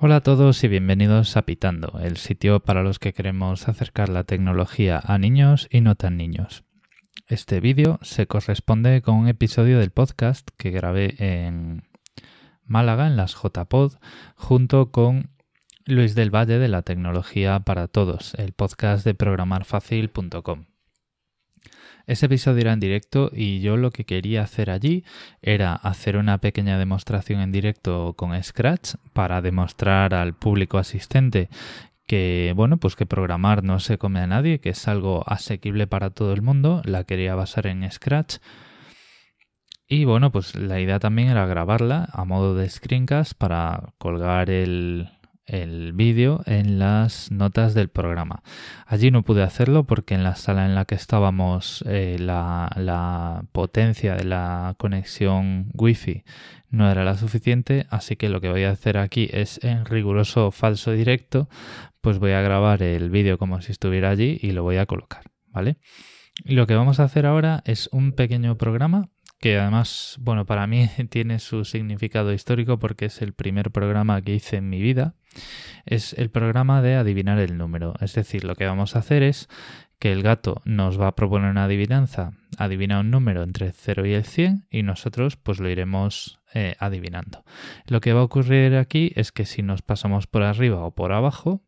Hola a todos y bienvenidos a Pitando, el sitio para los que queremos acercar la tecnología a niños y no tan niños. Este vídeo se corresponde con un episodio del podcast que grabé en Málaga, en las JPod, junto con Luis del Valle de la Tecnología para Todos, el podcast de programarfacil.com. Ese episodio era en directo y yo lo que quería hacer allí era hacer una pequeña demostración en directo con Scratch para demostrar al público asistente que bueno, pues que programar no se come a nadie, que es algo asequible para todo el mundo, la quería basar en Scratch. Y bueno, pues la idea también era grabarla a modo de screencast para colgar el, el vídeo en las notas del programa. Allí no pude hacerlo porque en la sala en la que estábamos eh, la, potencia de la conexión wifi no era la suficiente, así que lo que voy a hacer aquí es en riguroso falso directo, pues voy a grabar el vídeo como si estuviera allí y lo voy a colocar, ¿vale? lo que vamos a hacer ahora es un pequeño programa que además, bueno, para mí tiene su significado histórico porque es el primer programa que hice en mi vida, es el programa de adivinar el número. Es decir, lo que vamos a hacer es que el gato nos va a proponer una adivinanza, adivina un número entre el 0 y el 100 y nosotros pues lo iremos eh, adivinando. Lo que va a ocurrir aquí es que si nos pasamos por arriba o por abajo,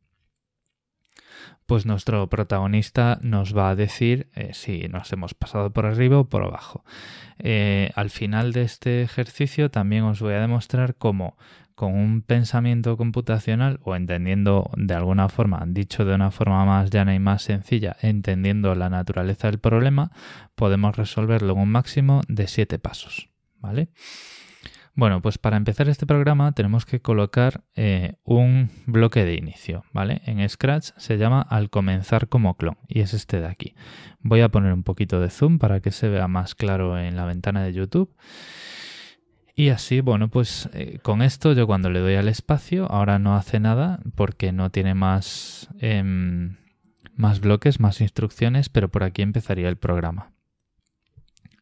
pues nuestro protagonista nos va a decir eh, si nos hemos pasado por arriba o por abajo. Eh, al final de este ejercicio también os voy a demostrar cómo con un pensamiento computacional o entendiendo de alguna forma, dicho de una forma más llana y más sencilla, entendiendo la naturaleza del problema, podemos resolverlo en un máximo de siete pasos. ¿Vale? Bueno, pues para empezar este programa tenemos que colocar eh, un bloque de inicio, ¿vale? En Scratch se llama al comenzar como clon y es este de aquí. Voy a poner un poquito de zoom para que se vea más claro en la ventana de YouTube. Y así, bueno, pues eh, con esto yo cuando le doy al espacio, ahora no hace nada porque no tiene más, em, más bloques, más instrucciones, pero por aquí empezaría el programa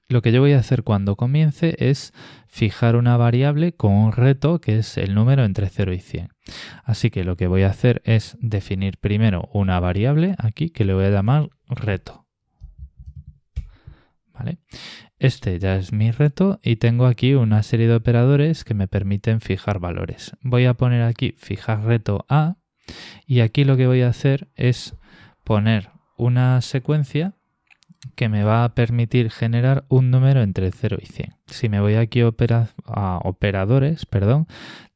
lo que yo voy a hacer cuando comience es fijar una variable con un reto que es el número entre 0 y 100. Así que lo que voy a hacer es definir primero una variable aquí que le voy a llamar reto. ¿Vale? Este ya es mi reto y tengo aquí una serie de operadores que me permiten fijar valores. Voy a poner aquí fijar reto A y aquí lo que voy a hacer es poner una secuencia que me va a permitir generar un número entre 0 y 100. Si me voy aquí a operadores, perdón,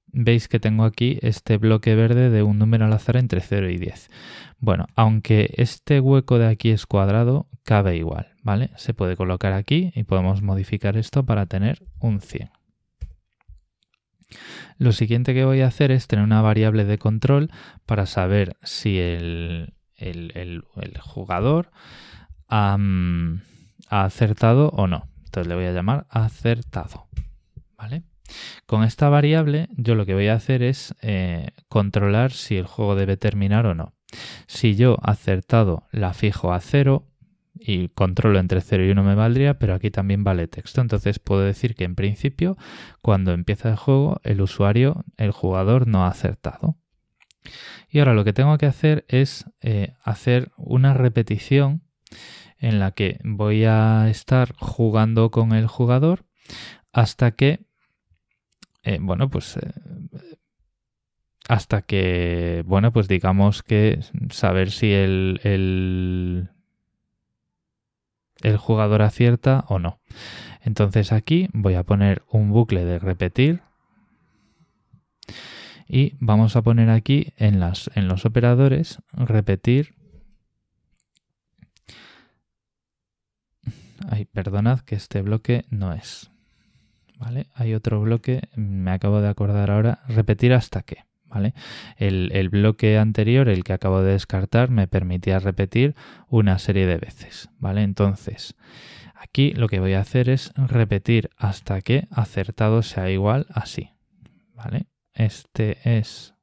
veis que tengo aquí este bloque verde de un número al azar entre 0 y 10. Bueno, aunque este hueco de aquí es cuadrado, cabe igual, ¿vale? Se puede colocar aquí y podemos modificar esto para tener un 100. Lo siguiente que voy a hacer es tener una variable de control para saber si el jugador acertado o no. Entonces le voy a llamar acertado. ¿Vale? Con esta variable yo lo que voy a hacer es eh, controlar si el juego debe terminar o no. Si yo acertado la fijo a 0 y controlo entre 0 y 1 me valdría, pero aquí también vale texto. Entonces puedo decir que en principio cuando empieza el juego el usuario, el jugador no ha acertado. Y ahora lo que tengo que hacer es eh, hacer una repetición en la que voy a estar jugando con el jugador hasta que, eh, bueno, pues... Eh, hasta que, bueno, pues digamos que saber si el, el, el, jugador acierta o no. Entonces aquí voy a poner un bucle de repetir y vamos a poner aquí en, las, en los operadores repetir perdonad que este bloque no es. ¿Vale? Hay otro bloque, me acabo de acordar ahora, repetir hasta que. ¿Vale? El, el bloque anterior, el que acabo de descartar, me permitía repetir una serie de veces. ¿Vale? Entonces, aquí lo que voy a hacer es repetir hasta que acertado sea igual así. ¿Vale? Este es.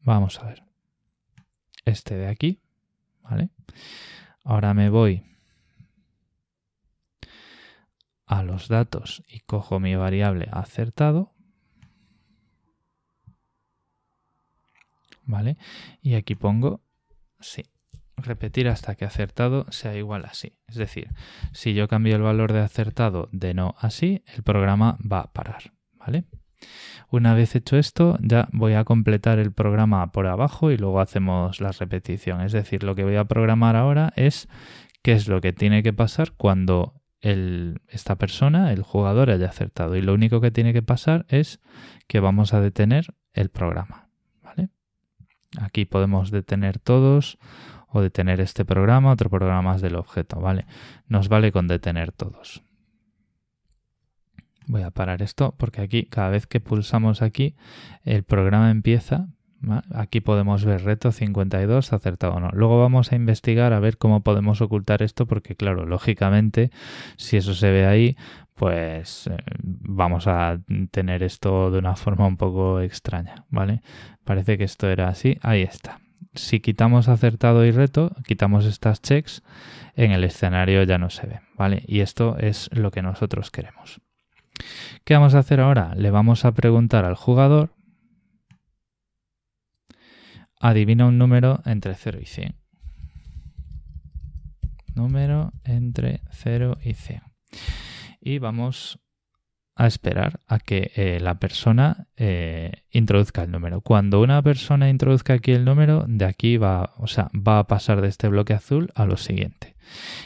Vamos a ver. Este de aquí. ¿Vale? Ahora me voy a los datos y cojo mi variable acertado. ¿Vale? Y aquí pongo sí. Repetir hasta que acertado sea igual a sí. Es decir, si yo cambio el valor de acertado de no a sí, el programa va a parar. ¿Vale? Una vez hecho esto, ya voy a completar el programa por abajo y luego hacemos la repetición. Es decir, lo que voy a programar ahora es qué es lo que tiene que pasar cuando esta persona, el jugador, haya acertado. Y lo único que tiene que pasar es que vamos a detener el programa. Aquí podemos detener todos o detener este programa, otro programa más del objeto. ¿vale? Nos vale con detener todos. Voy a parar esto porque aquí, cada vez que pulsamos aquí, el programa empieza, Aquí podemos ver reto 52, acertado o no. Luego vamos a investigar a ver cómo podemos ocultar esto, porque claro, lógicamente, si eso se ve ahí, pues eh, vamos a tener esto de una forma un poco extraña, ¿vale? Parece que esto era así, ahí está. Si quitamos acertado y reto, quitamos estas checks, en el escenario ya no se ve, ¿vale? Y esto es lo que nosotros queremos. ¿Qué vamos a hacer ahora? Le vamos a preguntar al jugador adivina un número entre 0 y 100. Número entre 0 y 100. Y vamos a esperar a que eh, la persona eh, introduzca el número. Cuando una persona introduzca aquí el número, de aquí va, o va a pasar de este bloque azul a lo siguiente.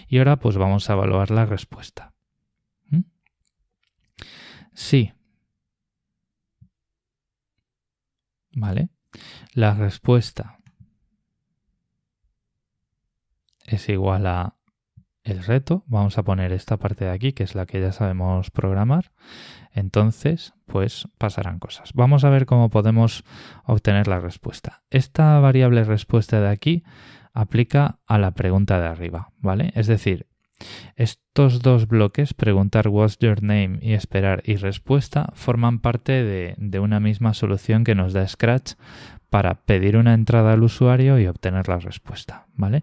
Y ahora pues vamos a evaluar la respuesta. ¿Mm? Sí. Vale. La respuesta es igual a el reto. Vamos a poner esta parte de aquí, que es la que ya sabemos programar. Entonces, pues pasarán cosas. Vamos a ver cómo podemos obtener la respuesta. Esta variable respuesta de aquí aplica a la pregunta de arriba, ¿vale? Es decir, estos dos bloques, preguntar what's your name y esperar y respuesta, forman parte de, de, una misma solución que nos da Scratch para pedir una entrada al usuario y obtener la respuesta, ¿vale?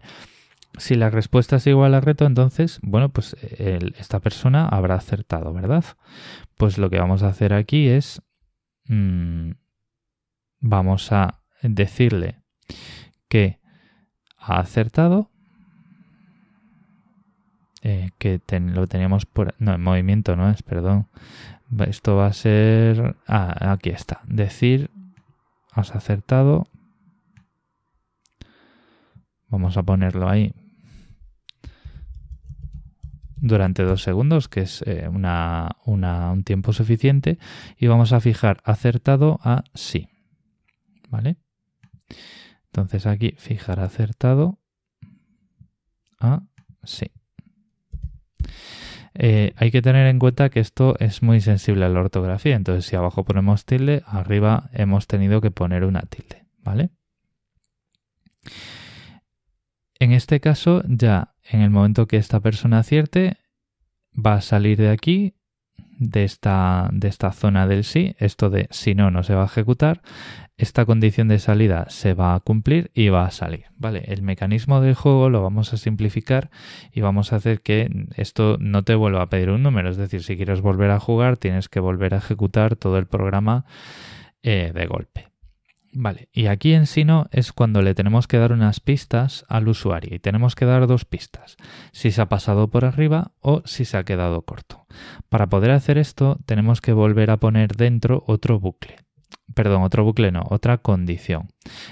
Si la respuesta es igual al reto, entonces, bueno, pues eh, esta persona habrá acertado, ¿verdad? Pues lo que vamos a hacer aquí es, mm, vamos a decirle que ha acertado, eh, que lo teníamos por... No, en movimiento no es, perdón. Esto va a ser... Ah, aquí está. Decir has acertado. Vamos a ponerlo ahí durante dos segundos, que es eh, un tiempo suficiente, y vamos a fijar acertado a sí. ¿Vale? Entonces aquí fijar acertado a sí. Eh, hay que tener en cuenta que esto es muy sensible a la ortografía, entonces si abajo ponemos tilde, arriba hemos tenido que poner una tilde, ¿vale? En este caso, ya en el momento que esta persona acierte, va a salir de aquí de esta, de esta zona del sí, esto de si no, no se va a ejecutar, esta condición de salida se va a cumplir y va a salir. ¿vale? El mecanismo del juego lo vamos a simplificar y vamos a hacer que esto no te vuelva a pedir un número, es decir, si quieres volver a jugar tienes que volver a ejecutar todo el programa eh, de golpe. Vale, y aquí en Sino es cuando le tenemos que dar unas pistas al usuario y tenemos que dar dos pistas, si se ha pasado por arriba o si se ha quedado corto. Para poder hacer esto tenemos que volver a poner dentro otro bucle. Perdón, otro bucle no, otra condición.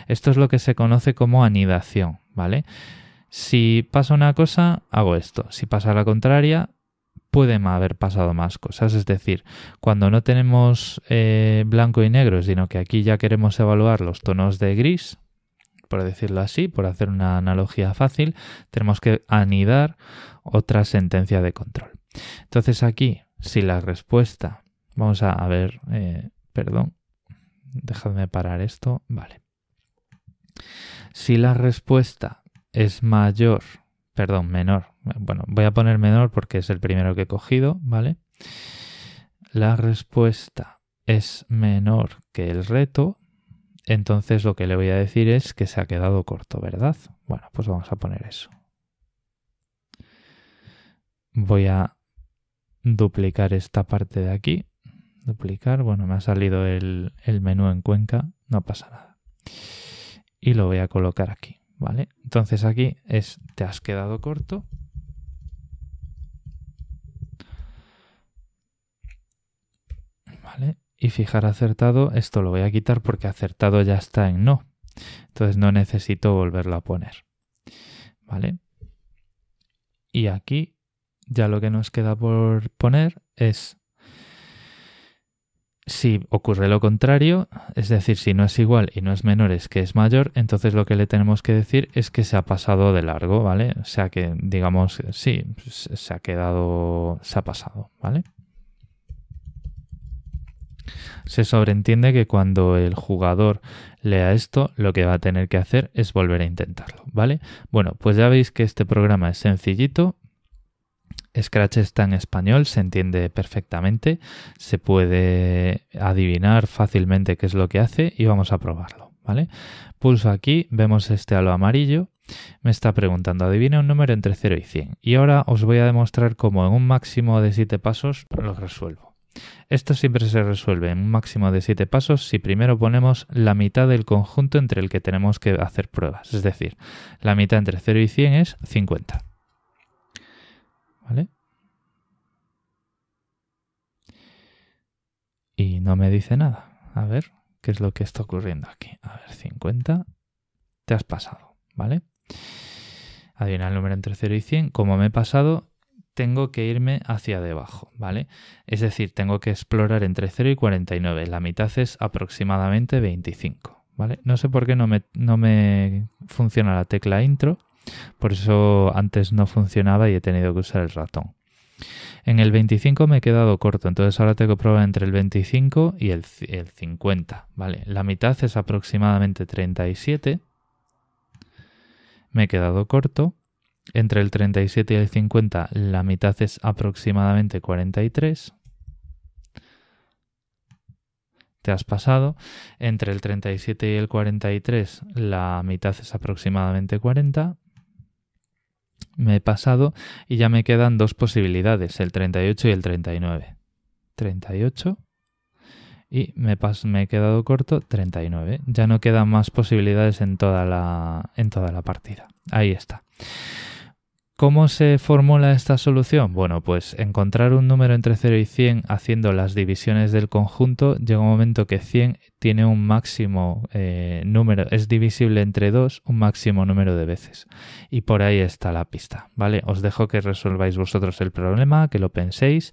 Esto es lo que se conoce como anidación, ¿vale? Si pasa una cosa, hago esto. Si pasa la contraria, pueden haber pasado más cosas. Es decir, cuando no tenemos eh, blanco y negro, sino que aquí ya queremos evaluar los tonos de gris, por decirlo así, por hacer una analogía fácil, tenemos que anidar otra sentencia de control. Entonces aquí, si la respuesta, vamos a, ver, eh, perdón, dejadme parar esto, vale. Si la respuesta es mayor perdón, menor. Bueno, voy a poner menor porque es el primero que he cogido, ¿vale? La respuesta es menor que el reto, entonces lo que le voy a decir es que se ha quedado corto, ¿verdad? Bueno, pues vamos a poner eso. Voy a duplicar esta parte de aquí. Duplicar, bueno, me ha salido el, el menú en Cuenca, no pasa nada. Y lo voy a colocar aquí. ¿Vale? Entonces aquí es te has quedado corto. ¿Vale? Y fijar acertado, esto lo voy a quitar porque acertado ya está en no. Entonces no necesito volverlo a poner. ¿Vale? Y aquí ya lo que nos queda por poner es si ocurre lo contrario, es decir, si no es igual y no es menor es que es mayor, entonces lo que le tenemos que decir es que se ha pasado de largo, ¿vale? O sea que, digamos, sí, se ha quedado, se ha pasado, ¿vale? Se sobreentiende que cuando el jugador lea esto, lo que va a tener que hacer es volver a intentarlo, ¿vale? Bueno, pues ya veis que este programa es sencillito Scratch está en español, se entiende perfectamente, se puede adivinar fácilmente qué es lo que hace y vamos a probarlo, ¿vale? Pulso aquí, vemos este halo amarillo, me está preguntando, adivina un número entre 0 y 100 y ahora os voy a demostrar cómo en un máximo de 7 pasos lo resuelvo. Esto siempre se resuelve en un máximo de 7 pasos si primero ponemos la mitad del conjunto entre el que tenemos que hacer pruebas, es decir, la mitad entre 0 y 100 es 50. Y no me dice nada. A ver, ¿qué es lo que está ocurriendo aquí? A ver, 50. Te has pasado, ¿vale? Adivina el número entre 0 y 100. Como me he pasado, tengo que irme hacia debajo, ¿vale? Es decir, tengo que explorar entre 0 y 49. La mitad es aproximadamente 25, ¿vale? No sé por qué no me, no me funciona la tecla intro. Por eso antes no funcionaba y he tenido que usar el ratón. En el 25 me he quedado corto, entonces ahora tengo que probar entre el 25 y el, 50, ¿vale? La mitad es aproximadamente 37. Me he quedado corto. Entre el 37 y el 50 la mitad es aproximadamente 43. Te has pasado. Entre el 37 y el 43 la mitad es aproximadamente 40 me he pasado y ya me quedan dos posibilidades, el 38 y el 39. 38 y me, me he quedado corto 39. Ya no quedan más posibilidades en toda la, en toda la partida. Ahí está. ¿Cómo se formula esta solución? Bueno, pues encontrar un número entre 0 y 100 haciendo las divisiones del conjunto, llega un momento que 100 tiene un máximo eh, número, es divisible entre 2 un máximo número de veces. Y por ahí está la pista, ¿vale? Os dejo que resolváis vosotros el problema, que lo penséis.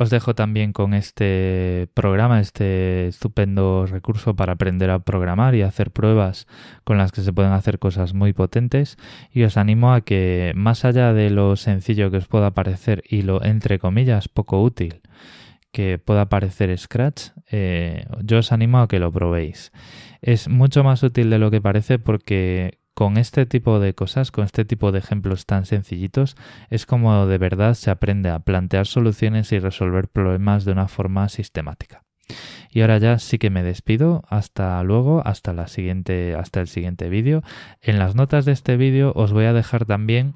Os dejo también con este programa, este estupendo recurso para aprender a programar y hacer pruebas con las que se pueden hacer cosas muy potentes. Y os animo a que, más allá de lo sencillo que os pueda parecer y lo, entre comillas, poco útil que pueda parecer Scratch, eh, yo os animo a que lo probéis. Es mucho más útil de lo que parece porque con este tipo de cosas, con este tipo de ejemplos tan sencillitos, es como de verdad se aprende a plantear soluciones y resolver problemas de una forma sistemática. Y ahora ya sí que me despido. Hasta luego, hasta, la siguiente, hasta el siguiente vídeo. En las notas de este vídeo os voy a dejar también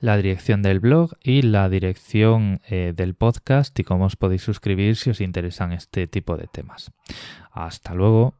la dirección del blog y la dirección eh, del podcast y cómo os podéis suscribir si os interesan este tipo de temas. Hasta luego.